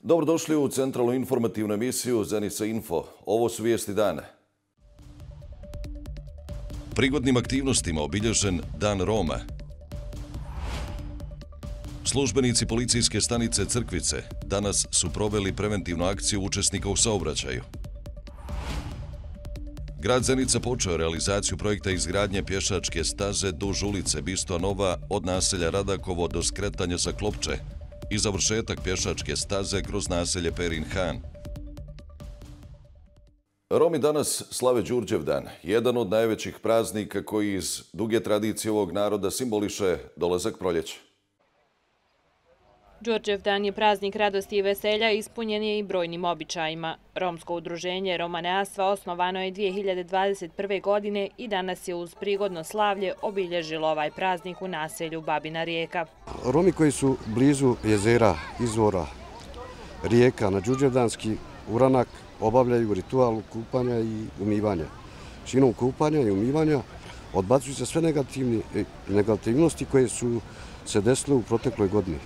Dobrodošli u centralnu informativnu emisiju Zenica Info. Ovo su vijesti dana prigodnim aktivnostima obilježen Dan Roma. Službenici policijske stanice Crkvice danas su proveli preventivnu akciju učesnika u saobraćaju. Grad Zenica počeo realizaciju projekta izgradnje pješačke staze duž ulice Bistva Nova od naselja Radakovo do skretanja za Klopče i završetak pješačke staze kroz naselje Perin Han. Romi danas slave Đurđev dan, jedan od najvećih praznika koji iz duge tradicije ovog naroda simboliše dolazak proljeća. Đurđev dan je praznik radosti i veselja, ispunjen je i brojnim običajima. Romsko udruženje Romaneastva osnovano je 2021. godine i danas je uz prigodno slavlje obilježilo ovaj praznik u naselju Babina rijeka. Romi koji su blizu jezera, izvora, rijeka na Đurđevdanski uranak, obavljaju ritual kupanja i umivanja. Činom kupanja i umivanja odbacuju se sve e, negativnosti koje su se desile u protekloj godini,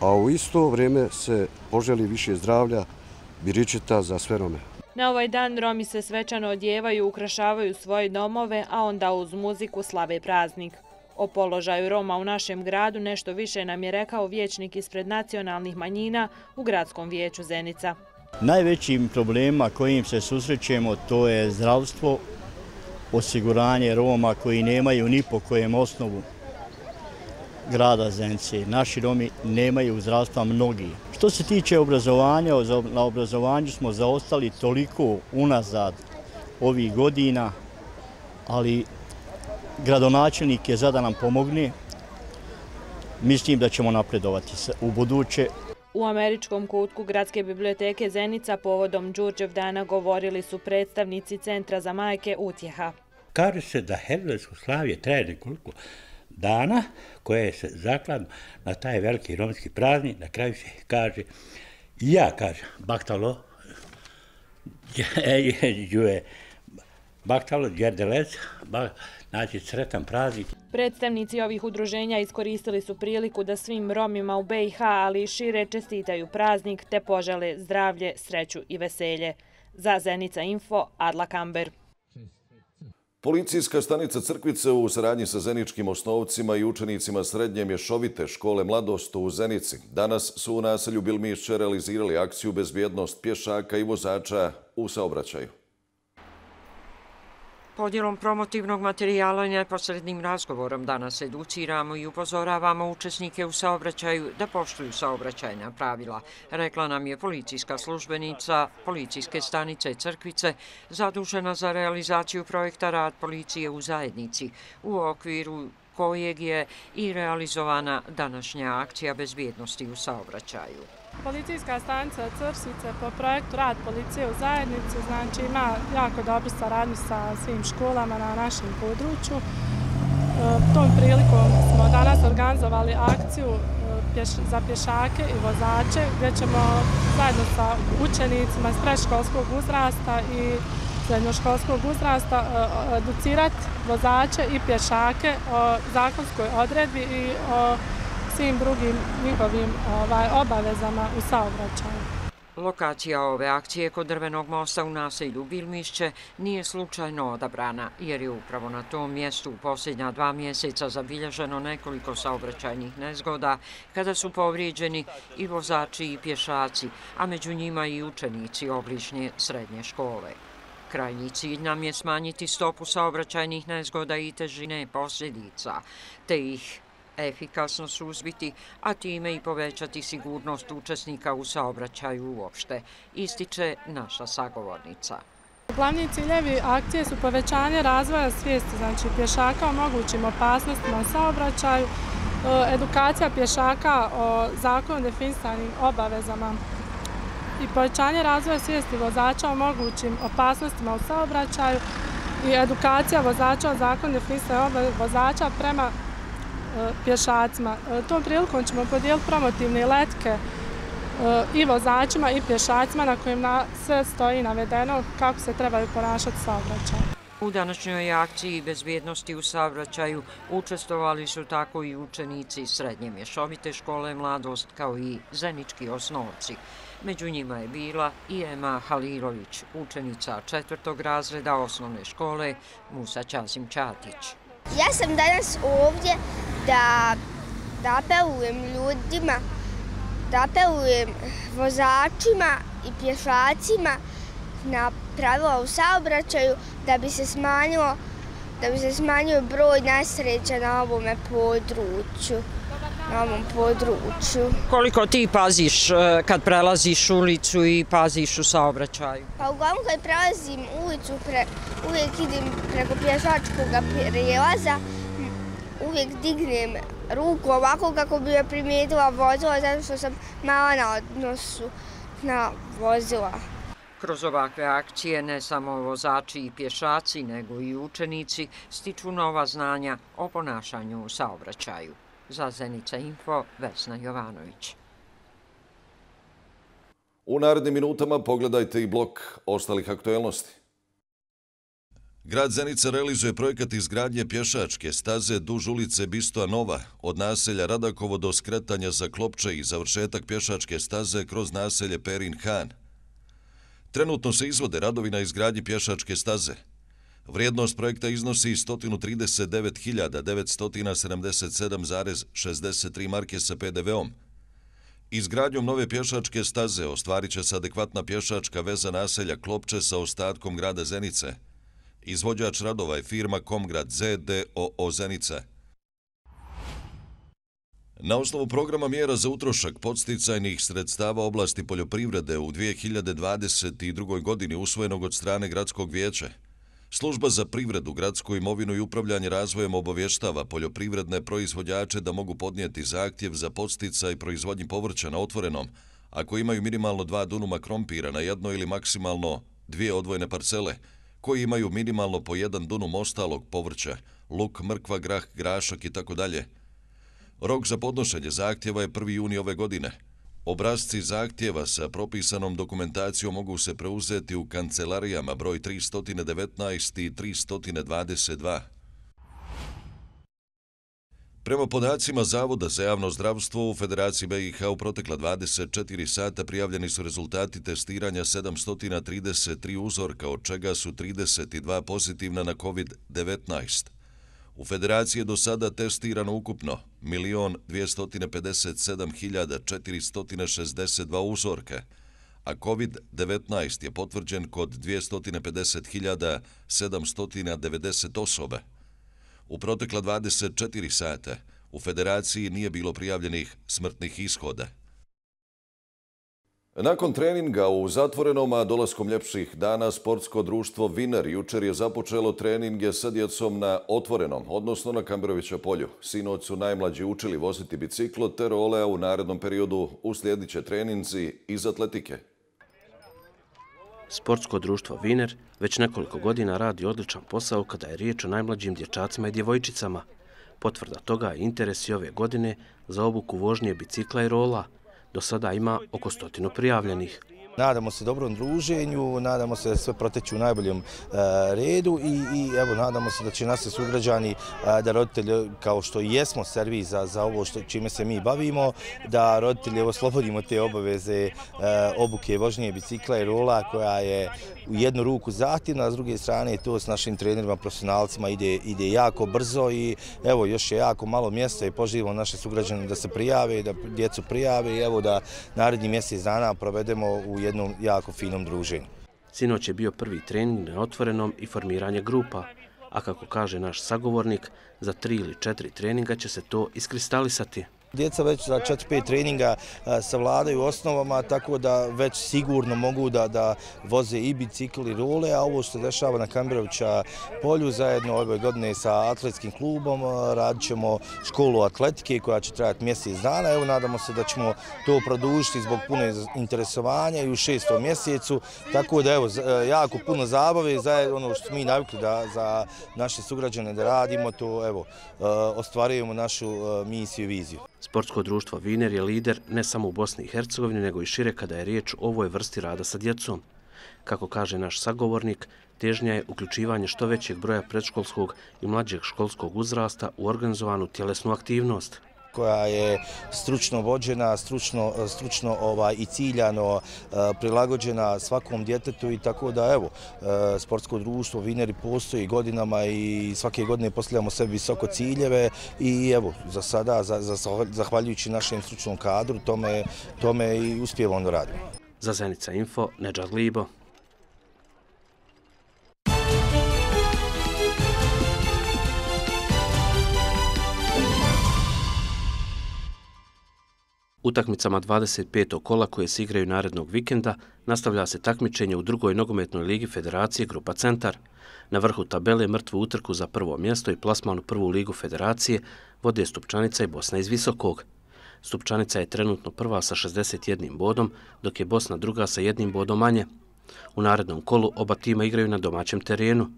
a u isto vrijeme se poželi više zdravlja, biričeta za sve Rome. Na ovaj dan Romi se svečano odjevaju, ukrašavaju svoje domove, a onda uz muziku slave praznik. O položaju Roma u našem gradu nešto više nam je rekao vječnik ispred nacionalnih manjina u gradskom vijeću Zenica. Najvećim problema kojim se susrećemo to je zdravstvo, osiguranje Roma koji nemaju ni po kojem osnovu grada Zence. Naši Romi nemaju zdravstva mnogi. Što se tiče obrazovanja, na obrazovanju smo zaostali toliko unazad ovih godina, ali gradonačelnik je za nam pomogne. Mislim da ćemo napredovati u buduće U američkom kutku Gradske biblioteke Zenica povodom Đurđev dana govorili su predstavnici Centra za majke Utjeha. Kaže se da Hedlesko slavije traje nekoliko dana koje se zakladno na taj veliki romski prazni. Na kraju se kaže, ja kažem, baktalo, džuje, baktalo, džerdelec, znači sretan praznik. Predstavnici ovih udruženja iskoristili su priliku da svim Romima u BiH, ali i šire, čestitaju praznik te požele zdravlje, sreću i veselje. Za Zenica Info, Adla Kamber. Policijska stanica Crkvice u saradnji sa zeničkim osnovcima i učenicima srednje mješovite škole mladost u Zenici danas su u naselju Bilmišće realizirali akciju bezbjednost pješaka i vozača u saobraćaju. Podjelom promotivnog materijala i neposrednim razgovorom danas educiramo i upozoravamo učesnike u saobraćaju da poštuju saobraćajna pravila, rekla nam je policijska službenica policijske stanice Crkvice, zadužena za realizaciju projekta rad policije u zajednici u okviru kojeg je i realizovana današnja akcija bezbjednosti u saobraćaju. Policijska stanica Crsice po projektu Rad policije u zajednici znači ima jako dobru saradnju sa svim školama na našem području. E, tom prilikom smo danas organizovali akciju e, za pješake i vozače gdje ćemo zajedno sa učenicima iz preškolskog uzrasta i učenicima srednjoškolskog uzrasta e, e, educirati vozače i pješake o zakonskoj odredbi i o svim drugim njihovim ovaj, obavezama u saobraćaju. Lokacija ove akcije kod Drvenog mosta u naselju Bilmišće nije slučajno odabrana, jer je upravo na tom mjestu u posljednja dva mjeseca zabilježeno nekoliko saobraćajnih nezgoda, kada su povrijeđeni i vozači i pješaci, a među njima i učenici obližnje srednje škole. Krajnji cilj nam je smanjiti stopu saobraćajnih nezgoda i težine posljedica, te ih efikasno suzbiti, a time i povećati sigurnost učesnika u saobraćaju uopšte, ističe naša sagovornica. Glavni ciljevi akcije su povećanje razvoja svijesti, znači pješaka o mogućim opasnostima u saobraćaju, e, edukacija pješaka o zakonu definisanim obavezama i povećanje razvoja svijesti vozača o mogućim opasnostima u saobraćaju i edukacija vozača o zakon definisne obave vozača prema e, pješacima. E, tom prilikom ćemo podijeliti promotivne letke e, i vozačima i pješacima na kojim sve stoji navedeno kako se trebaju ponašati saobraćaju. U današnjoj akciji bezbjednosti u savraćaju učestovali su tako i učenici Srednje mješovite škole Mladost kao i Zenički osnovci. Među njima je bila i Ema Halirović, učenica četvrtog razreda osnovne škole Musa Ćazim Ćatić. Ja sam danas ovdje da apelujem ljudima, da apelujem vozačima i pješacima na pravila u saobraćaju da bi se smanjilo da bi se smanjio broj nesreća na ovome području. Na ovom području. Koliko ti paziš e, kad prelaziš ulicu i paziš u saobraćaju? Pa uglavnom kad prelazim ulicu, uvijek idem preko pješačkog prelaza, uvijek dignem ruku ovako kako bi je primijetila vozila, zato što sam mala na odnosu na vozila. Kroz ovakve akcije ne samo vozači i pješaci, nego i učenici stiču nova znanja o ponašanju u saobraćaju. Za Zenica Info, Vesna Jovanović. U narednim minutama pogledajte i blok ostalih aktuelnosti. Grad Zenica realizuje projekat izgradnje pješačke staze duž ulice Bistoa Nova od naselja Radakovo do skretanja za Klopče i završetak pješačke staze kroz naselje Perin Han. Trenutno se izvode radovi na izgradnji pješačke staze. Vrijednost projekta iznosi 139.977,63 marke sa PDV-om. Izgradnjom nove pješačke staze ostvarit će se adekvatna pješačka veza naselja Klopče sa ostatkom grada Zenice. Izvođač radova je firma Komgrad ZDOO Zenica. Na osnovu programa mjera za utrošak podsticajnih sredstava oblasti poljoprivrede u 2022. godini usvojenog od strane Gradskog vijeće, Služba za privredu, gradsku imovinu i upravljanje razvojem obavještava poljoprivredne proizvodjače da mogu podnijeti zahtjev za podsticaj proizvodnji povrća na otvorenom, ako imaju minimalno dva dunuma krompira na jedno ili maksimalno dvije odvojene parcele, koji imaju minimalno po jedan dunum ostalog povrća, luk, mrkva, grah, grašak i tako dalje, Rok za podnošenje zahtjeva je 1. juni ove godine. Obrazci zahtjeva sa propisanom dokumentacijom mogu se preuzeti u kancelarijama broj 319 i 322. Prema podacima Zavoda za javno zdravstvo u Federaciji BiH u protekla 24 sata prijavljeni su rezultati testiranja 733 uzorka, od čega su 32 pozitivna na COVID-19. U Federaciji je do sada testirano ukupno 1.257.462 uzorka, a COVID-19 je potvrđen kod 250.790 osobe. U protekla 24 sata u federaciji nije bilo prijavljenih smrtnih ishoda. Nakon treninga u zatvorenom, a dolaskom ljepših dana, sportsko društvo Vinar jučer je započelo treninge sa djecom na otvorenom, odnosno na Kamberovića polju. Sinoć su najmlađi učili voziti biciklo, te role, u narednom periodu uslijedit će treninci iz atletike. Sportsko društvo Vinar već nekoliko godina radi odličan posao kada je riječ o najmlađim dječacima i djevojčicama. Potvrda toga je interes i ove godine za obuku vožnje bicikla i rola, Do sada ima oko stotinu prijavljenih. Nadamo se dobrom druženju, nadamo se da sve proteće u najboljem e, redu i nadamo se da će nas sugrađani, e, da roditelji, kao što i jesmo servis za ovo čime se mi bavimo, da roditelji oslobodimo te obaveze e, obuke vožnje bicikla i rola koja je u jednu ruku zahtjevna, a s druge strane to s našim trenerima, profesionalcima ide jako brzo i evo još je jako malo mjesta i poživimo naše sugrađane da se prijave, da djecu prijave i evo da naredni mjesec dana provedemo u jednom jako finom druženju. Sinoć je bio prvi trening na otvorenom i formiranje grupa, a kako kaže naš sagovornik, za tri ili četiri treninga će se to iskristalisati. Djeca već za 4-5 treninga savladaju osnovama, tako da već sigurno mogu da voze i bicikli role, a ovo što se dešava na Kamberovića polju zajedno ove godine sa atletskim klubom, radit ćemo školu atletike koja će trajati mjesec dana. Evo, nadamo se da ćemo to produžiti zbog puno interesovanja i u šestom mjesecu. Tako da, evo, e, jako puno zabave za ono što mi navikli da za naše sugrađane da radimo, to, evo, e, ostvarujemo našu e, misiju i viziju. Sportsko društvo Viner je lider ne samo u Bosni i Hercegovini, nego i šire kada je riječ o ovoj vrsti rada sa djecom. Kako kaže naš sagovornik, težnja je uključivanje što većeg broja predškolskog i mlađeg školskog uzrasta u organizovanu tjelesnu aktivnost koja je stručno vođena, stručno ovaj, i ciljano eh, prilagođena svakom djetetu i tako da evo, eh, sportsko društvo Vineri postoji godinama i svake godine postavljamo sve visoko ciljeve i evo, za sada, zahvaljujući našem stručnom kadru, tome i uspijemo ono raditi. Za Zenica Info, Neđar Libo. Utakmicama 25. kola koje se igraju narednog vikenda nastavlja se takmičenje u drugoj nogometnoj ligi Federacije Grupa Centar. Na vrhu tabele mrtvu utrku za prvo mjesto i plasmanu prvu ligu Federacije vode Stupčanica i Bosna iz Visokog. Stupčanica je trenutno prva sa 61 bodom, dok je Bosna druga sa jednim bodom manje. U narednom kolu oba tima igraju na domaćem terenu.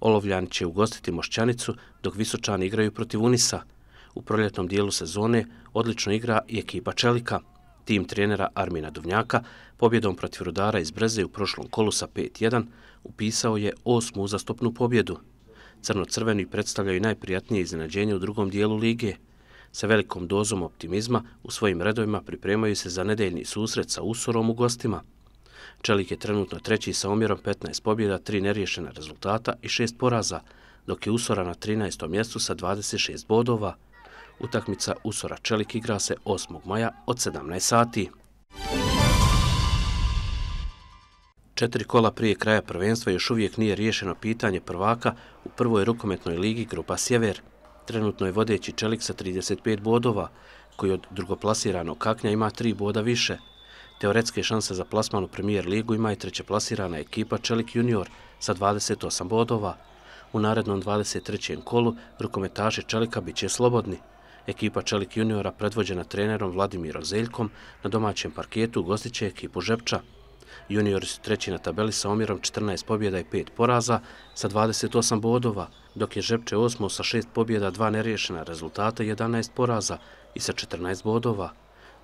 Olovljan će ugostiti Mošćanicu, dok Visočani igraju protiv Unisa – u proljetnom dijelu sezone odlično igra i ekipa Čelika. Tim trenera Armina Duvnjaka pobjedom protiv rudara iz Breze u prošlom kolu sa 5-1 upisao je osmu zastopnu pobjedu. Crno-crveni predstavljaju najprijatnije iznenađenje u drugom dijelu lige. Sa velikom dozom optimizma u svojim redovima pripremaju se za nedeljni susret sa usorom u gostima. Čelik je trenutno treći sa omjerom 15 pobjeda, 3 nerješena rezultata i 6 poraza, dok je usora na 13. mjestu sa 26 bodova, Utakmica Usora Čelik igra se 8. maja od 17. sati. Četiri kola prije kraja prvenstva još uvijek nije riješeno pitanje prvaka u prvoj rukometnoj ligi Grupa Sjever. Trenutno je vodeći Čelik sa 35 bodova, koji od drugoplasiranog kaknja ima tri boda više. Teoretske šanse za plasman u premijer ligu ima i trećeplasirana ekipa Čelik junior sa 28 bodova. U narednom 23. kolu rukometaše Čelika bit će slobodni. Ekipa Čelik juniora predvođena trenerom Vladimirom Zeljkom na domaćem parketu će ekipu Žepča. Juniori su treći na tabeli sa omjerom 14 pobjeda i 5 poraza sa 28 bodova, dok je Žepče osmo sa 6 pobjeda, 2 nerješena rezultata i 11 poraza i sa 14 bodova.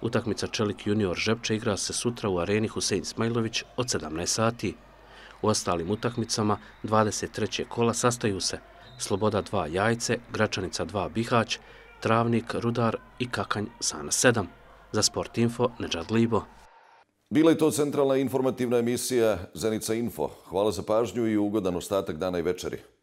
Utakmica Čelik junior Žepče igra se sutra u areni Husein Smajlović od 17 sati. U ostalim utakmicama 23. kola sastaju se Sloboda 2 Jajce, Gračanica 2 Bihać, Travnik, Rudar i Kakanj, Sana 7. Za Sport Info, Nedžad Libo. Bila je to centralna informativna emisija Zenica Info. Hvala za pažnju i ugodan ostatak dana i večeri.